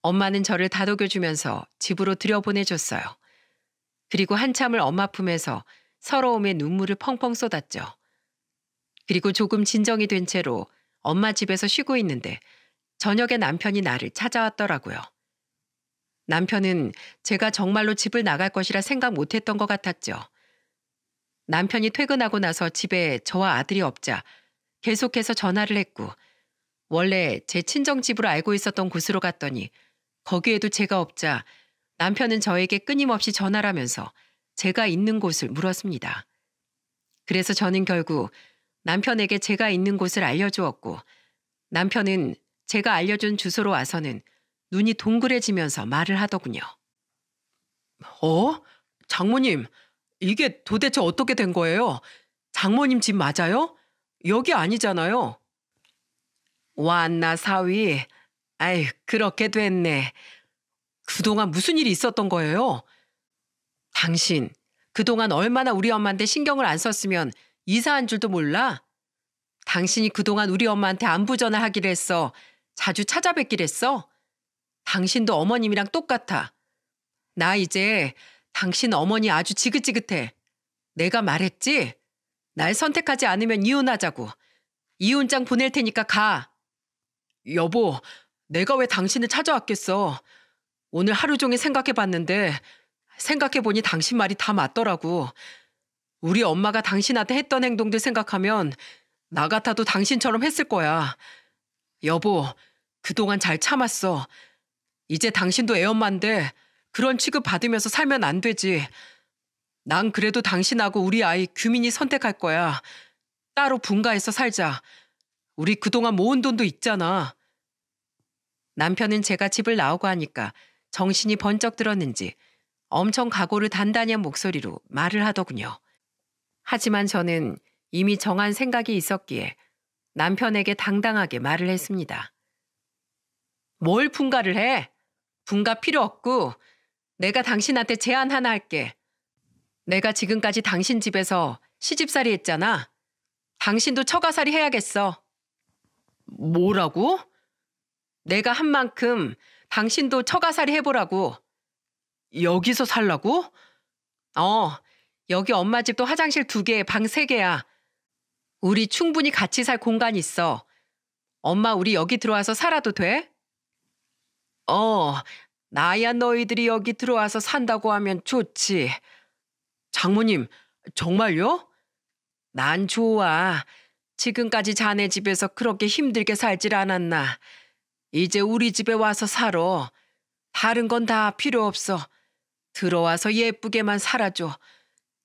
엄마는 저를 다독여주면서 집으로 들여보내줬어요. 그리고 한참을 엄마 품에서 서러움에 눈물을 펑펑 쏟았죠. 그리고 조금 진정이 된 채로 엄마 집에서 쉬고 있는데 저녁에 남편이 나를 찾아왔더라고요. 남편은 제가 정말로 집을 나갈 것이라 생각 못했던 것 같았죠. 남편이 퇴근하고 나서 집에 저와 아들이 없자 계속해서 전화를 했고 원래 제 친정 집으로 알고 있었던 곳으로 갔더니 거기에도 제가 없자 남편은 저에게 끊임없이 전화를하면서 제가 있는 곳을 물었습니다. 그래서 저는 결국 남편에게 제가 있는 곳을 알려주었고 남편은 제가 알려준 주소로 와서는 눈이 동그래지면서 말을 하더군요. 어? 장모님, 이게 도대체 어떻게 된 거예요? 장모님 집 맞아요? 여기 아니잖아요. 왔나 사위. 아이, 그렇게 됐네. 그동안 무슨 일이 있었던 거예요? 당신, 그동안 얼마나 우리 엄마한테 신경을 안 썼으면 이사한 줄도 몰라? 당신이 그동안 우리 엄마한테 안부 전화하기로 했어. 자주 찾아뵙기로 했어. 당신도 어머님이랑 똑같아. 나 이제 당신 어머니 아주 지긋지긋해. 내가 말했지? 날 선택하지 않으면 이혼하자고. 이혼장 보낼 테니까 가. 여보, 내가 왜 당신을 찾아왔겠어. 오늘 하루 종일 생각해 봤는데, 생각해 보니 당신 말이 다 맞더라고. 우리 엄마가 당신한테 했던 행동들 생각하면 나 같아도 당신처럼 했을 거야. 여보, 그동안 잘 참았어. 이제 당신도 애엄마인데 그런 취급 받으면서 살면 안 되지. 난 그래도 당신하고 우리 아이 규민이 선택할 거야. 따로 분가해서 살자. 우리 그동안 모은 돈도 있잖아. 남편은 제가 집을 나오고 하니까 정신이 번쩍 들었는지 엄청 각오를 단단히 한 목소리로 말을 하더군요. 하지만 저는 이미 정한 생각이 있었기에 남편에게 당당하게 말을 했습니다. 뭘 분가를 해? 분가 필요 없고 내가 당신한테 제안 하나 할게. 내가 지금까지 당신 집에서 시집살이 했잖아. 당신도 처가살이 해야겠어. 뭐라고? 내가 한 만큼 당신도 처가살이 해보라고. 여기서 살라고? 어, 여기 엄마 집도 화장실 두 개, 방 세 개야. 우리 충분히 같이 살 공간 있어. 엄마 우리 여기 들어와서 살아도 돼? 어, 나야 너희들이 여기 들어와서 산다고 하면 좋지. 장모님, 정말요? 난 좋아. 지금까지 자네 집에서 그렇게 힘들게 살질 않았나. 이제 우리 집에 와서 살아. 다른 건 다 필요 없어. 들어와서 예쁘게만 살아줘.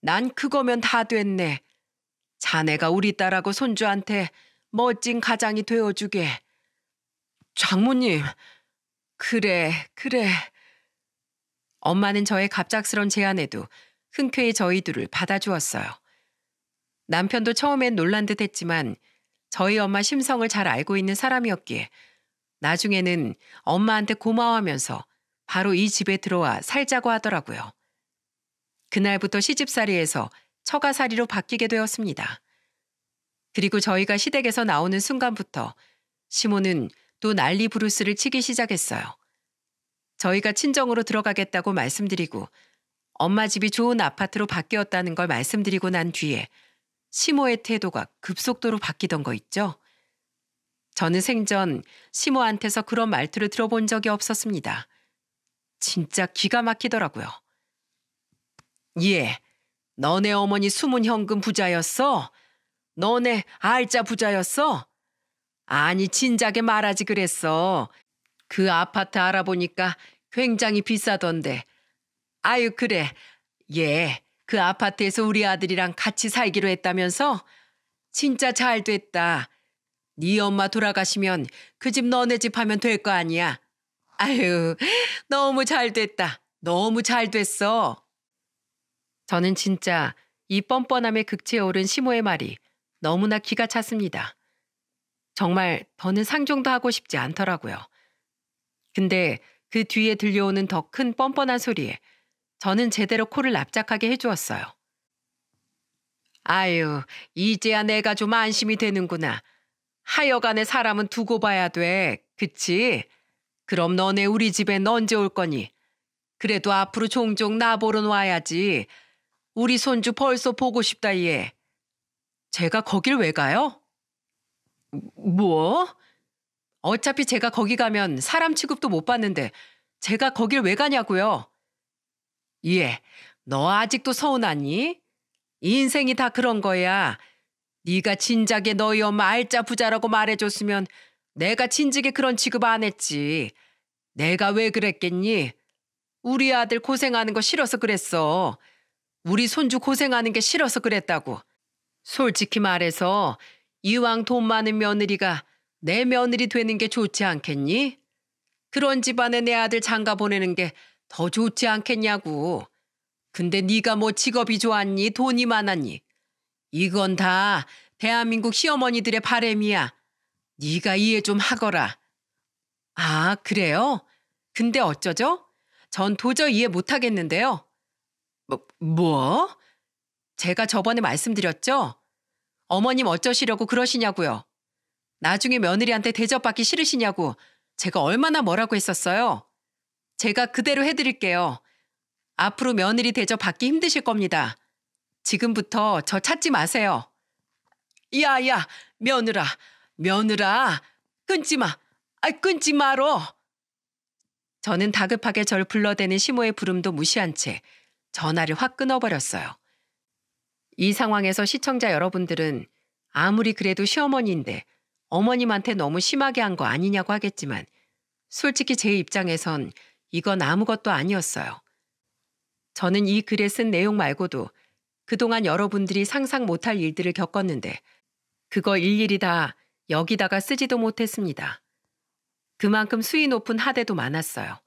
난 그거면 다 됐네. 자네가 우리 딸하고 손주한테 멋진 가장이 되어주게. 장모님, 그래, 그래. 엄마는 저의 갑작스런 제안에도 흔쾌히 저희 둘을 받아주었어요. 남편도 처음엔 놀란 듯 했지만 저희 엄마 심성을 잘 알고 있는 사람이었기에 나중에는 엄마한테 고마워하면서 바로 이 집에 들어와 살자고 하더라고요. 그날부터 시집살이에서 처가살이로 바뀌게 되었습니다. 그리고 저희가 시댁에서 나오는 순간부터 시모는 또 난리 브루스를 치기 시작했어요. 저희가 친정으로 들어가겠다고 말씀드리고 엄마 집이 좋은 아파트로 바뀌었다는 걸 말씀드리고 난 뒤에 시모의 태도가 급속도로 바뀌던 거 있죠? 저는 생전 시모한테서 그런 말투를 들어본 적이 없었습니다. 진짜 기가 막히더라고요. 예, 너네 어머니 숨은 현금 부자였어? 너네 알짜 부자였어? 아니, 진작에 말하지 그랬어. 그 아파트 알아보니까 굉장히 비싸던데. 아유, 그래. 예, 그 아파트에서 우리 아들이랑 같이 살기로 했다면서? 진짜 잘 됐다. 네 엄마 돌아가시면 그 집 너네 집 하면 될 거 아니야. 아유, 너무 잘 됐다. 너무 잘 됐어. 저는 진짜 이 뻔뻔함에 극치에 오른 시모의 말이 너무나 기가 찼습니다. 정말 더는 상종도 하고 싶지 않더라고요. 근데 그 뒤에 들려오는 더 큰 뻔뻔한 소리에 저는 제대로 코를 납작하게 해주었어요. 아유, 이제야 내가 좀 안심이 되는구나. 하여간에 사람은 두고 봐야 돼. 그치? 그럼 너네 우리 집에 언제 올 거니? 그래도 앞으로 종종 나보러 와야지. 우리 손주 벌써 보고 싶다 얘. 제가 거길 왜 가요? 뭐? 어차피 제가 거기 가면 사람 취급도 못 받는데 제가 거길 왜 가냐고요? 예, 너 아직도 서운하니? 인생이 다 그런 거야. 네가 진작에 너희 엄마 알짜 부자라고 말해줬으면 내가 진즉에 그런 취급 안 했지. 내가 왜 그랬겠니? 우리 아들 고생하는 거 싫어서 그랬어. 우리 손주 고생하는 게 싫어서 그랬다고. 솔직히 말해서 이왕 돈 많은 며느리가 내 며느리 되는 게 좋지 않겠니? 그런 집안에 내 아들 장가 보내는 게 더 좋지 않겠냐고. 근데 네가 뭐 직업이 좋았니? 돈이 많았니? 이건 다 대한민국 시어머니들의 바램이야. 네가 이해 좀 하거라. 아, 그래요? 근데 어쩌죠? 전 도저히 이해 못 하겠는데요. 뭐, 뭐? 제가 저번에 말씀드렸죠? 어머님 어쩌시려고 그러시냐고요. 나중에 며느리한테 대접받기 싫으시냐고 제가 얼마나 뭐라고 했었어요. 제가 그대로 해드릴게요. 앞으로 며느리 대접받기 힘드실 겁니다. 지금부터 저 찾지 마세요. 야야 며느라 며느라 끊지 마. 아 끊지 마로. 저는 다급하게 절 불러대는 시모의 부름도 무시한 채 전화를 확 끊어버렸어요. 이 상황에서 시청자 여러분들은 아무리 그래도 시어머니인데 어머님한테 너무 심하게 한 거 아니냐고 하겠지만 솔직히 제 입장에선 이건 아무것도 아니었어요. 저는 이 글에 쓴 내용 말고도 그동안 여러분들이 상상 못할 일들을 겪었는데 그거 일일이 다 여기다가 쓰지도 못했습니다. 그만큼 수위 높은 하대도 많았어요.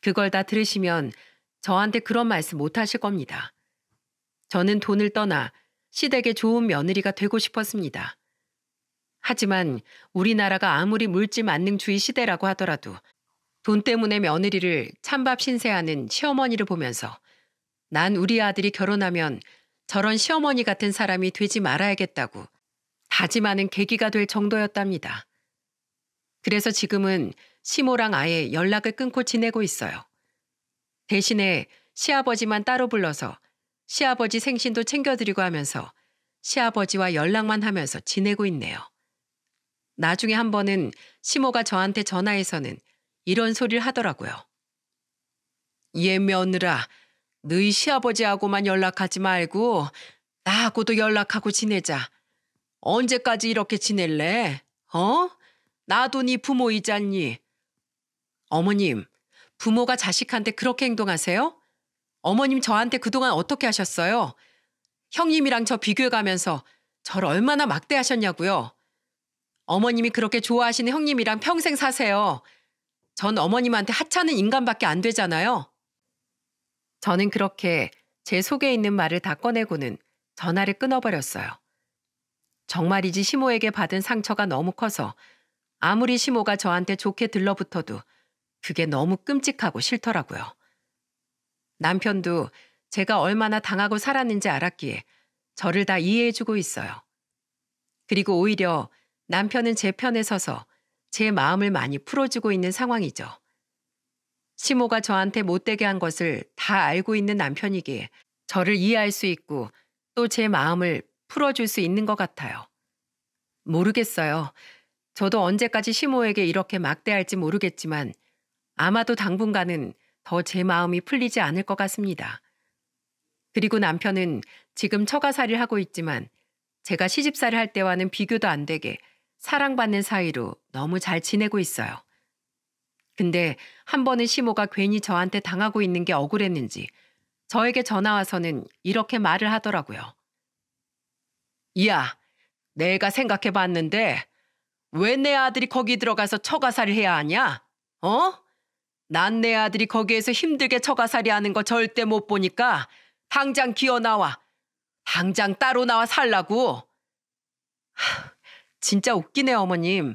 그걸 다 들으시면 저한테 그런 말씀 못 하실 겁니다. 저는 돈을 떠나 시댁의 좋은 며느리가 되고 싶었습니다. 하지만 우리나라가 아무리 물질 만능주의 시대라고 하더라도 돈 때문에 며느리를 찬밥 신세하는 시어머니를 보면서 난 우리 아들이 결혼하면 저런 시어머니 같은 사람이 되지 말아야겠다고 다짐하는 계기가 될 정도였답니다. 그래서 지금은 시모랑 아예 연락을 끊고 지내고 있어요. 대신에 시아버지만 따로 불러서 시아버지 생신도 챙겨드리고 하면서 시아버지와 연락만 하면서 지내고 있네요. 나중에 한 번은 시모가 저한테 전화해서는 이런 소리를 하더라고요. 얘 며느라, 너희 시아버지하고만 연락하지 말고 나하고도 연락하고 지내자. 언제까지 이렇게 지낼래? 어? 나도 네 부모이잖니. 어머님, 부모가 자식한테 그렇게 행동하세요? 어머님 저한테 그동안 어떻게 하셨어요? 형님이랑 저 비교해가면서 절 얼마나 막대하셨냐고요. 어머님이 그렇게 좋아하시는 형님이랑 평생 사세요. 전 어머님한테 하찮은 인간밖에 안 되잖아요. 저는 그렇게 제 속에 있는 말을 다 꺼내고는 전화를 끊어버렸어요. 정말이지 시모에게 받은 상처가 너무 커서 아무리 시모가 저한테 좋게 들러붙어도 그게 너무 끔찍하고 싫더라고요. 남편도 제가 얼마나 당하고 살았는지 알았기에 저를 다 이해해주고 있어요. 그리고 오히려 남편은 제 편에 서서 제 마음을 많이 풀어주고 있는 상황이죠. 시모가 저한테 못되게 한 것을 다 알고 있는 남편이기에 저를 이해할 수 있고 또 제 마음을 풀어줄 수 있는 것 같아요. 모르겠어요. 저도 언제까지 시모에게 이렇게 막대할지 모르겠지만 아마도 당분간은 더 제 마음이 풀리지 않을 것 같습니다. 그리고 남편은 지금 처가살이를 하고 있지만 제가 시집살이 할 때와는 비교도 안 되게 사랑받는 사이로 너무 잘 지내고 있어요. 근데 한 번은 시모가 괜히 저한테 당하고 있는 게 억울했는지 저에게 전화와서는 이렇게 말을 하더라고요. 이야, 내가 생각해 봤는데 왜 내 아들이 거기 들어가서 처가살이 해야 하냐? 어? 난내 아들이 거기에서 힘들게 처가살이 하는 거 절대 못 보니까 당장 기어 나와. 당장 따로 나와 살라고. 하, 진짜 웃기네 어머님.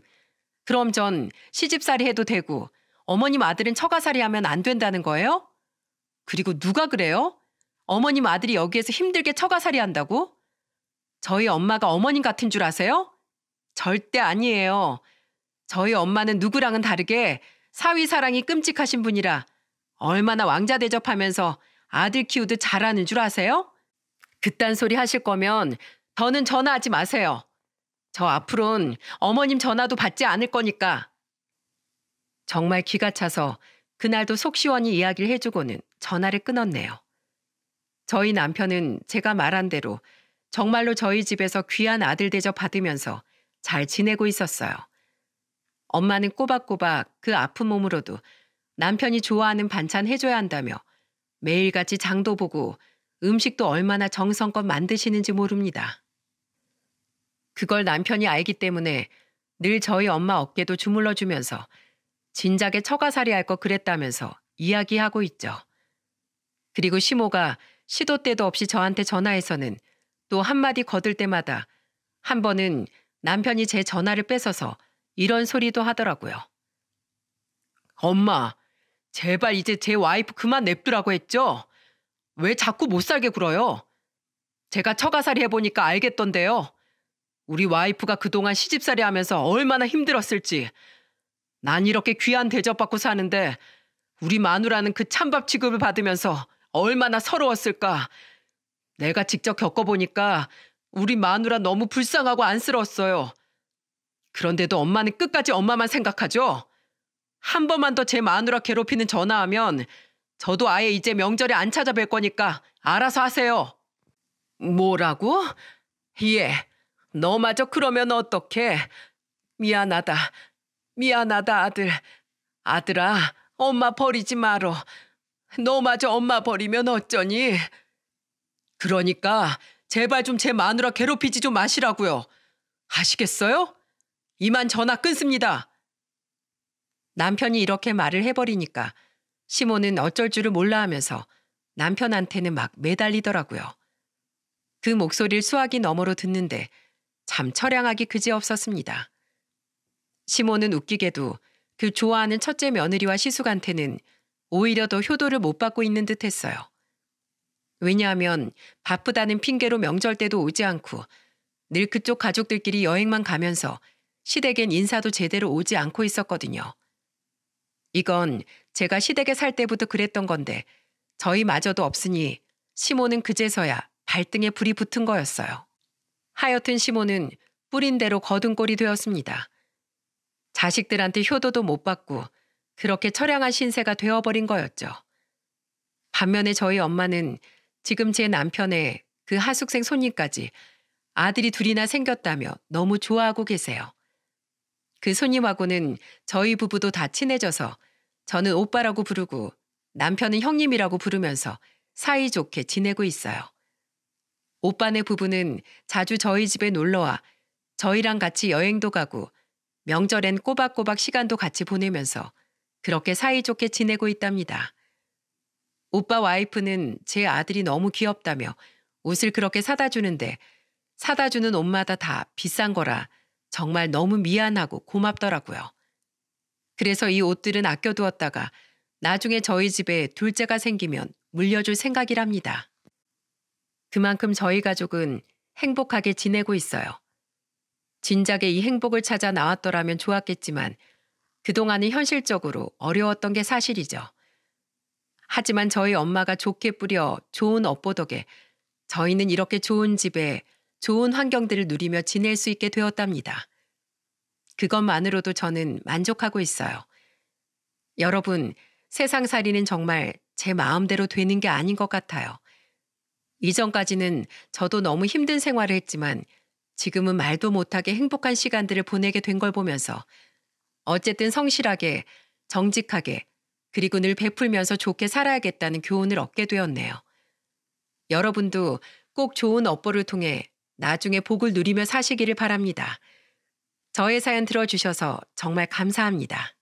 그럼 전 시집살이 해도 되고 어머님 아들은 처가살이 하면 안 된다는 거예요? 그리고 누가 그래요? 어머님 아들이 여기에서 힘들게 처가살이 한다고? 저희 엄마가 어머님 같은 줄 아세요? 절대 아니에요. 저희 엄마는 누구랑은 다르게 사위 사랑이 끔찍하신 분이라 얼마나 왕자 대접하면서 아들 키우듯 잘하는 줄 아세요? 그딴 소리 하실 거면 더는 전화하지 마세요. 저 앞으론 어머님 전화도 받지 않을 거니까. 정말 기가 차서 그날도 속 시원히 이야기를 해주고는 전화를 끊었네요. 저희 남편은 제가 말한 대로 정말로 저희 집에서 귀한 아들 대접 받으면서 잘 지내고 있었어요. 엄마는 꼬박꼬박 그 아픈 몸으로도 남편이 좋아하는 반찬 해줘야 한다며 매일같이 장도 보고 음식도 얼마나 정성껏 만드시는지 모릅니다. 그걸 남편이 알기 때문에 늘 저희 엄마 어깨도 주물러주면서 진작에 처가살이 할거 그랬다면서 이야기하고 있죠. 그리고 시모가 시도 때도 없이 저한테 전화해서는 또 한마디 거들 때마다 한 번은 남편이 제 전화를 뺏어서 이런 소리도 하더라고요. 엄마, 제발 이제 제 와이프 그만 냅두라고 했죠? 왜 자꾸 못 살게 굴어요? 제가 처가살이 해보니까 알겠던데요. 우리 와이프가 그동안 시집살이 하면서 얼마나 힘들었을지. 난 이렇게 귀한 대접받고 사는데 우리 마누라는 그 찬밥 취급을 받으면서 얼마나 서러웠을까. 내가 직접 겪어보니까 우리 마누라 너무 불쌍하고 안쓰러웠어요. 그런데도 엄마는 끝까지 엄마만 생각하죠. 한 번만 더 제 마누라 괴롭히는 전화하면 저도 아예 이제 명절에 안 찾아뵐 거니까 알아서 하세요. 뭐라고? 예. 너마저 그러면 어떡해. 미안하다. 미안하다, 아들. 아들아, 엄마 버리지 마어 너마저 엄마 버리면 어쩌니? 그러니까 제발 좀 제 마누라 괴롭히지 좀 마시라고요. 아시겠어요? 이만 전화 끊습니다. 남편이 이렇게 말을 해버리니까 시몬은 어쩔 줄을 몰라 하면서 남편한테는 막 매달리더라고요. 그 목소리를 수화기 너머로 듣는데 참 처량하기 그지없었습니다. 시몬은 웃기게도 그 좋아하는 첫째 며느리와 시숙한테는 오히려 더 효도를 못 받고 있는 듯 했어요. 왜냐하면 바쁘다는 핑계로 명절 때도 오지 않고 늘 그쪽 가족들끼리 여행만 가면서 시댁엔 인사도 제대로 오지 않고 있었거든요. 이건 제가 시댁에 살 때부터 그랬던 건데 저희마저도 없으니 시모는 그제서야 발등에 불이 붙은 거였어요. 하여튼 시모는 뿌린 대로 거둔 꼴이 되었습니다. 자식들한테 효도도 못 받고 그렇게 처량한 신세가 되어버린 거였죠. 반면에 저희 엄마는 지금 제 남편의 그 하숙생 손님까지 아들이 둘이나 생겼다며 너무 좋아하고 계세요. 그 손님하고는 저희 부부도 다 친해져서 저는 오빠라고 부르고 남편은 형님이라고 부르면서 사이좋게 지내고 있어요. 오빠네 부부는 자주 저희 집에 놀러와 저희랑 같이 여행도 가고 명절엔 꼬박꼬박 시간도 같이 보내면서 그렇게 사이좋게 지내고 있답니다. 오빠 와이프는 제 아들이 너무 귀엽다며 옷을 그렇게 사다 주는데 사다 주는 옷마다 다 비싼 거라 정말 너무 미안하고 고맙더라고요. 그래서 이 옷들은 아껴두었다가 나중에 저희 집에 둘째가 생기면 물려줄 생각이랍니다. 그만큼 저희 가족은 행복하게 지내고 있어요. 진작에 이 행복을 찾아 나왔더라면 좋았겠지만 그동안은 현실적으로 어려웠던 게 사실이죠. 하지만 저희 엄마가 좋게 뿌려 좋은 업보덕에 저희는 이렇게 좋은 집에 좋은 환경들을 누리며 지낼 수 있게 되었답니다. 그것만으로도 저는 만족하고 있어요. 여러분, 세상살이는 정말 제 마음대로 되는 게 아닌 것 같아요. 이전까지는 저도 너무 힘든 생활을 했지만 지금은 말도 못하게 행복한 시간들을 보내게 된 걸 보면서 어쨌든 성실하게, 정직하게, 그리고 늘 베풀면서 좋게 살아야겠다는 교훈을 얻게 되었네요. 여러분도 꼭 좋은 업보를 통해 나중에 복을 누리며 사시기를 바랍니다. 저의 사연 들어주셔서 정말 감사합니다.